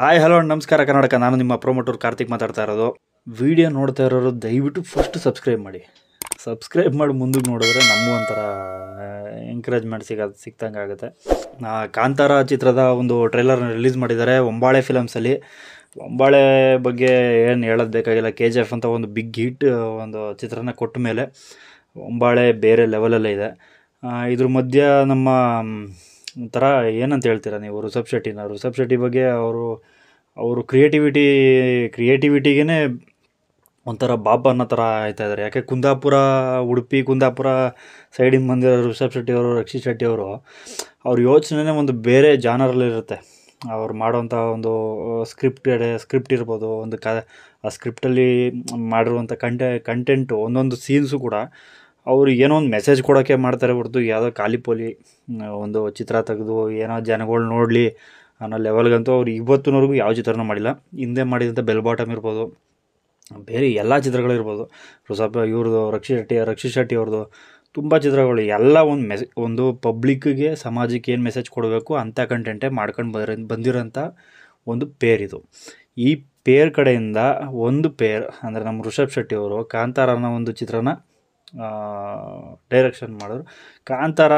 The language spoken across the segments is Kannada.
ಹಾಯ್ ಹಲೋ ನಮಸ್ಕಾರ ಕರ್ನಾಟಕ ನಾನು ನಿಮ್ಮ ಪ್ರೊಮೋಟರ್ ಕಾರ್ತಿಕ್ ಮಾತಾಡ್ತಾ ಇರೋದು ವಿಡಿಯೋ ನೋಡ್ತಾ ಇರೋರು ದಯವಿಟ್ಟು ಫಸ್ಟ್ ಸಬ್ಸ್ಕ್ರೈಬ್ ಮಾಡಿ ಸಬ್ಸ್ಕ್ರೈಬ್ ಮಾಡಿ ಮುಂದಕ್ಕೆ ನೋಡಿದ್ರೆ ನಮಗೂ ಒಂಥರ ಎಂಕರೇಜ್ಮೆಂಟ್ ಸಿಗ ಸಿಕ್ತಂಗೆ ಆಗುತ್ತೆ ಕಾಂತಾರ ಚಿತ್ರದ ಒಂದು ಟ್ರೈಲರ್ನ ರಿಲೀಸ್ ಮಾಡಿದ್ದಾರೆ ಒಂಬಾಳೆ ಫಿಲಮ್ಸಲ್ಲಿ ಒಂಬಾಳೆ ಬಗ್ಗೆ ಏನು ಹೇಳೋದು ಬೇಕಾಗಿಲ್ಲ ಕೆ ಜಿ ಎಫ್ ಅಂತ ಒಂದು ಬಿಗ್ ಹಿಟ್ ಒಂದು ಚಿತ್ರನ ಕೊಟ್ಟ ಮೇಲೆ ಒಂಬಾಳೆ ಬೇರೆ ಲೆವೆಲಲ್ಲೇ ಇದೆ ಇದ್ರ ಮಧ್ಯ ನಮ್ಮ ಒಂಥರ ಏನಂತ ಹೇಳ್ತೀರಾ ನೀವು ಋಷಬ್ ಶೆಟ್ಟಿನ ಋಷಬ್ ಶೆಟ್ಟಿ ಬಗ್ಗೆ ಅವರು ಅವರು ಕ್ರಿಯೇಟಿವಿಟಿ ಕ್ರಿಯೇಟಿವಿಟಿಗೇ ಒಂಥರ ಬಾಬಾ ಅನ್ನೋ ಥರ ಆಯ್ತಾ ಇದ್ದಾರೆ ಯಾಕೆ ಕುಂದಾಪುರ ಉಡುಪಿ ಕುಂದಾಪುರ ಸೈಡಿಂದ ಬಂದಿರೋ ಋಷಬ್ ಶೆಟ್ಟಿಯವರು ಅವರು ರಕ್ಷಿತ್ ಶೆಟ್ಟಿ ಅವರು ಅವ್ರ ಯೋಚನೆನೇ ಒಂದು ಬೇರೆ ಜಾನರಲ್ಲಿರುತ್ತೆ ಅವ್ರು ಮಾಡೋವಂಥ ಒಂದು ಸ್ಕ್ರಿಪ್ಟ್ ಸ್ಕ್ರಿಪ್ಟ್ ಇರ್ಬೋದು ಒಂದು ಕ ಆ ಸ್ಕ್ರಿಪ್ಟಲ್ಲಿ ಮಾಡಿರುವಂಥ ಕಂಟೆ ಕಂಟೆಂಟು ಒಂದೊಂದು ಸೀನ್ಸು ಕೂಡ ಅವರು ಏನೋ ಒಂದು ಮೆಸೇಜ್ ಕೊಡೋಕ್ಕೆ ಮಾಡ್ತಾರೆ ಹೊರತು ಯಾವುದೋ ಖಾಲಿ ಪೋಲಿ ಒಂದು ಚಿತ್ರ ತೆಗೆದು ಏನೋ ಜನಗಳು ನೋಡಲಿ ಅನ್ನೋ ಲೆವೆಲ್ಗಂತೂ ಅವ್ರು ಇವತ್ತಿನವರೆಗೂ ಯಾವ ಚಿತ್ರನೂ ಮಾಡಿಲ್ಲ ಹಿಂದೆ ಮಾಡಿದಂಥ ಬೆಲ್ ಬಾಟಮ್ ಇರ್ಬೋದು ಬೇರೆ ಎಲ್ಲ ಚಿತ್ರಗಳಿರ್ಬೋದು ಸ್ವಲ್ಪ ಇವ್ರದ್ದು ರಕ್ಷಿ ಶೆಟ್ಟಿ ರಕ್ಷಿತ್ ಶೆಟ್ಟಿ ಅವ್ರದ್ದು ತುಂಬ ಚಿತ್ರಗಳು ಎಲ್ಲ ಒಂದು ಮೆಸ್ ಒಂದು ಪಬ್ಲಿಕ್ಕಿಗೆ ಸಮಾಜಕ್ಕೆ ಏನು ಮೆಸೇಜ್ ಕೊಡಬೇಕು ಅಂಥ ಕಂಟೆಂಟೇ ಮಾಡ್ಕೊಂಡು ಬಂದಿರ ಬಂದಿರೋಂಥ ಒಂದು ಪೇರ್ ಇದು ಈ ಪೇರ್ ಕಡೆಯಿಂದ ಒಂದು ಪೇರ್ ಅಂದರೆ ನಮ್ಮ ಋಷಭ್ ಶೆಟ್ಟಿ ಅವರು ಕಾಂತಾರನ ಒಂದು ಚಿತ್ರನ ಡೈರೆಕ್ಷನ್ ಮಾಡಿದ್ರು ಕಾಂತಾರ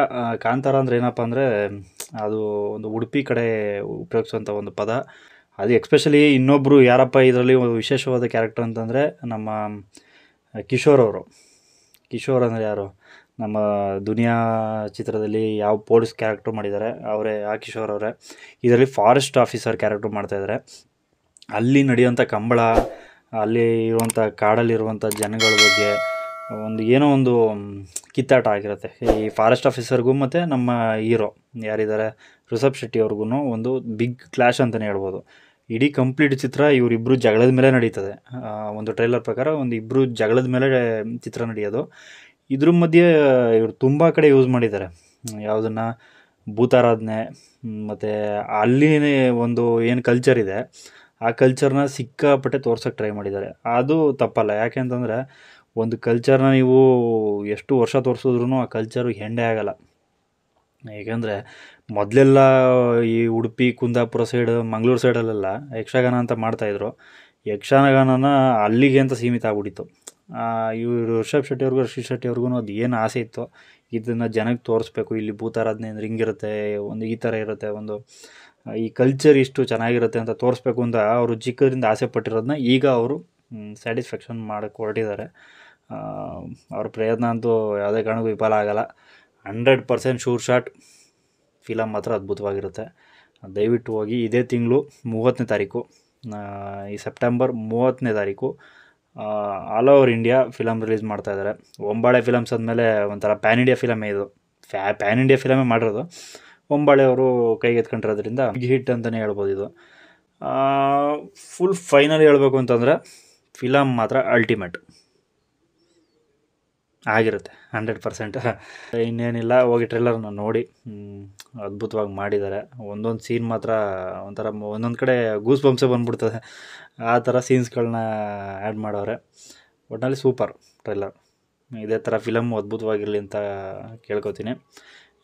ಕಾಂತಾರ ಅಂದರೆ ಏನಪ್ಪ ಅಂದರೆ ಅದು ಒಂದು ಉಡುಪಿ ಕಡೆ ಉಪಯೋಗಿಸುವಂಥ ಒಂದು ಪದ ಅದು ಎಕ್ಸ್ಪೆಷಲಿ ಇನ್ನೊಬ್ಬರು ಯಾರಪ್ಪ ಇದರಲ್ಲಿ ಒಂದು ವಿಶೇಷವಾದ ಕ್ಯಾರೆಕ್ಟರ್ ಅಂತಂದರೆ ನಮ್ಮ ಕಿಶೋರ್ ಅವರು ಕಿಶೋರ್ ಅಂದರೆ ಯಾರು ನಮ್ಮ ದುನಿಯಾ ಚಿತ್ರದಲ್ಲಿ ಯಾವ ಪೊಲೀಸ್ ಕ್ಯಾರೆಕ್ಟ್ರ್ ಮಾಡಿದ್ದಾರೆ ಅವರೇ ಆ ಕಿಶೋರ್ ಅವರೇ ಇದರಲ್ಲಿ ಫಾರೆಸ್ಟ್ ಆಫೀಸರ್ ಕ್ಯಾರೆಕ್ಟ್ರು ಮಾಡ್ತಾಯಿದ್ದಾರೆ ಅಲ್ಲಿ ನಡೆಯುವಂಥ ಕಂಬಳ ಅಲ್ಲಿ ಇರುವಂಥ ಕಾಡಲ್ಲಿರುವಂಥ ಜನಗಳ ಬಗ್ಗೆ ಒಂದು ಏನೋ ಒಂದು ಕಿತ್ತಾಟ ಆಗಿರುತ್ತೆ ಈ ಫಾರೆಸ್ಟ್ ಆಫೀಸರ್ಗೂ ಮತ್ತು ನಮ್ಮ ಹೀರೋ ಯಾರಿದ್ದಾರೆ ಋಷಬ್ ಶೆಟ್ಟಿ ಅವ್ರಿಗೂ ಒಂದು ಬಿಗ್ ಕ್ಲಾಶ್ ಅಂತಲೇ ಹೇಳ್ಬೋದು ಇಡೀ ಕಂಪ್ಲೀಟ್ ಚಿತ್ರ ಇವರಿಬ್ಬರು ಜಗಳದ ಮೇಲೆ ನಡೀತದೆ ಒಂದು ಟ್ರೈಲರ್ ಪ್ರಕಾರ ಒಂದು ಇಬ್ಬರು ಜಗಳದ ಮೇಲೆ ಚಿತ್ರ ನಡೆಯೋದು ಇದ್ರ ಮಧ್ಯೆ ಇವರು ತುಂಬ ಕಡೆ ಯೂಸ್ ಮಾಡಿದ್ದಾರೆ ಯಾವುದನ್ನು ಭೂತಾರಾಧನೆ ಮತ್ತು ಅಲ್ಲಿನೇ ಒಂದು ಏನು ಕಲ್ಚರ್ ಇದೆ ಆ ಕಲ್ಚರ್ನ ಸಿಕ್ಕಾಪಟ್ಟೆ ತೋರ್ಸೋಕ್ಕೆ ಟ್ರೈ ಮಾಡಿದ್ದಾರೆ ಅದು ತಪ್ಪಲ್ಲ ಯಾಕೆ ಅಂತಂದರೆ ಒಂದು ಕಲ್ಚರ್ನ ನೀವು ಎಷ್ಟು ವರ್ಷ ತೋರಿಸಿದ್ರೂ ಆ ಕಲ್ಚರು ಹೆಂಡೆ ಆಗಲ್ಲ ಏಕೆಂದರೆ ಮೊದಲೆಲ್ಲ ಈ ಉಡುಪಿ ಕುಂದಾಪುರ ಸೈಡ್ ಮಂಗಳೂರು ಸೈಡಲ್ಲೆಲ್ಲ ಯಕ್ಷಗಾನ ಅಂತ ಮಾಡ್ತಾಯಿದ್ರು ಯಕ್ಷಗಾನನ ಅಲ್ಲಿಗೆ ಅಂತ ಸೀಮಿತ ಆಗ್ಬಿಟ್ಟಿತ್ತು ಇವರು ಋಷಭ್ ಶೆಟ್ಟಿ ಅವ್ರಿಗೂ ಋಷಿ ಶೆಟ್ಟಿ ಅವ್ರಿಗೂ ಅದು ಏನು ಆಸೆ ಇತ್ತು ಇದನ್ನು ಜನಕ್ಕೆ ತೋರಿಸ್ಬೇಕು ಇಲ್ಲಿ ಭೂತಾರಾಧನೆ ಅಂದರೆ ಹಿಂಗಿರುತ್ತೆ ಒಂದು ಈ ಥರ ಇರುತ್ತೆ ಒಂದು ಈ ಕಲ್ಚರ್ ಇಷ್ಟು ಚೆನ್ನಾಗಿರುತ್ತೆ ಅಂತ ತೋರಿಸ್ಬೇಕು ಅಂತ ಅವರು ಚಿಕ್ಕದ್ರಿಂದ ಆಸೆ ಪಟ್ಟಿರೋದನ್ನ ಈಗ ಅವರು ಸ್ಯಾಟಿಸ್ಫ್ಯಾಕ್ಷನ್ ಮಾಡಕ್ಕೆ ಹೊರಟಿದ್ದಾರೆ ಅವ್ರ ಪ್ರಯತ್ನ ಅಂತೂ ಯಾವುದೇ ಕಾರಣಕ್ಕೂ ವಿಫಲ ಆಗಲ್ಲ hundred percent sure shot film ಮಾತ್ರ ಅದ್ಭುತವಾಗಿರುತ್ತೆ ದಯವಿಟ್ಟು ಹೋಗಿ ಇದೇ ತಿಂಗಳು ಮೂವತ್ತನೇ ತಾರೀಕು ಈ ಸೆಪ್ಟೆಂಬರ್ ಮೂವತ್ತನೇ ತಾರೀಕು all over India film release ಮಾಡ್ತಾಯಿದ್ದಾರೆ ಒಂಬಾಳೆ ಫಿಲಮ್ಸ್ ಅಂದಮೇಲೆ ಒಂಥರ ಪ್ಯಾನ್ ಇಂಡಿಯಾ ಫಿಲಮೇ ಇದು ಫ್ಯಾ ಪ್ಯಾನ್ ಇಂಡಿಯಾ ಫಿಲಮೇ ಮಾಡಿರೋದು ಒಂಬಾಳೆ ಅವರು ಕೈಗೆತ್ಕೊಂಡಿರೋದ್ರಿಂದ ಬಿಗ್ ಹಿಟ್ ಅಂತಲೇ ಹೇಳ್ಬೋದು ಇದು ಫುಲ್ ಫೈನಲ್ ಹೇಳಬೇಕು ಅಂತಂದರೆ ಫಿಲಮ್ ಮಾತ್ರ ಅಲ್ಟಿಮೇಟ್ ಆಗಿರುತ್ತೆ ಹಂಡ್ರೆಡ್ ಪರ್ಸೆಂಟ್ ಇನ್ನೇನಿಲ್ಲ ಹೋಗಿ ಟ್ರೇಲರ್ನ ನೋಡಿ ಅದ್ಭುತವಾಗಿ ಮಾಡಿದ್ದಾರೆ ಒಂದೊಂದು ಸೀನ್ ಮಾತ್ರ ಒಂಥರ ಒಂದೊಂದು ಕಡೆ ಗೂಸ್ ಬಂಪ್ಸೆ ಬಂದ್ಬಿಡ್ತದೆ ಆ ಥರ ಸೀನ್ಸ್ಗಳನ್ನ ಆ್ಯಡ್ ಮಾಡೋರೆ ಒಟ್ನಲ್ಲಿ ಸೂಪರ್ ಟ್ರೈಲರ್ ಇದೇ ಥರ ಫಿಲಮ್ ಅದ್ಭುತವಾಗಿರಲಿ ಅಂತ ಕೇಳ್ಕೊತೀನಿ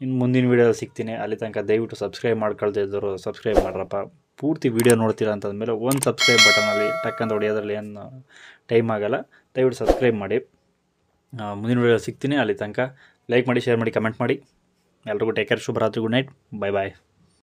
ಇನ್ನು ಮುಂದಿನ ವೀಡಿಯೋ ಸಿಗ್ತೀನಿ ಅಲ್ಲಿ ತನಕ ದಯವಿಟ್ಟು ಸಬ್ಸ್ಕ್ರೈಬ್ ಮಾಡ್ಕೊಳ್ತಿದ್ದರು ಸಬ್ಸ್ಕ್ರೈಬ್ ಮಾಡ್ರಪ್ಪ ಪೂರ್ತಿ ವೀಡಿಯೋ ನೋಡ್ತೀರಾ ಅಂತಂದಮೇಲೆ ಒಂದು ಸಬ್ಸ್ಕ್ರೈಬ್ ಬಟನಲ್ಲಿ ಟಕ್ಕಂತ ಹೊಡೆಯೋದ್ರಲ್ಲಿ ಏನು ಟೈಮ್ ಆಗೋಲ್ಲ ದಯವಿಟ್ಟು ಸಬ್ಸ್ಕ್ರೈಬ್ ಮಾಡಿ ಮುಂದಿನ ವಿಡಿಯೋ ಸಿಗ್ತೀನಿ ಅಲ್ಲಿ ತನಕ ಲೈಕ್ ಮಾಡಿ ಶೇರ್ ಮಾಡಿ ಕಮೆಂಟ್ ಮಾಡಿ ಎಲ್ರಿಗೂ ಟೇಕ್ ಕೇರ್ ಶುಭರಾತ್ರಿ ಗುಡ್ ನೈಟ್ ಬಾಯ್ ಬಾಯ್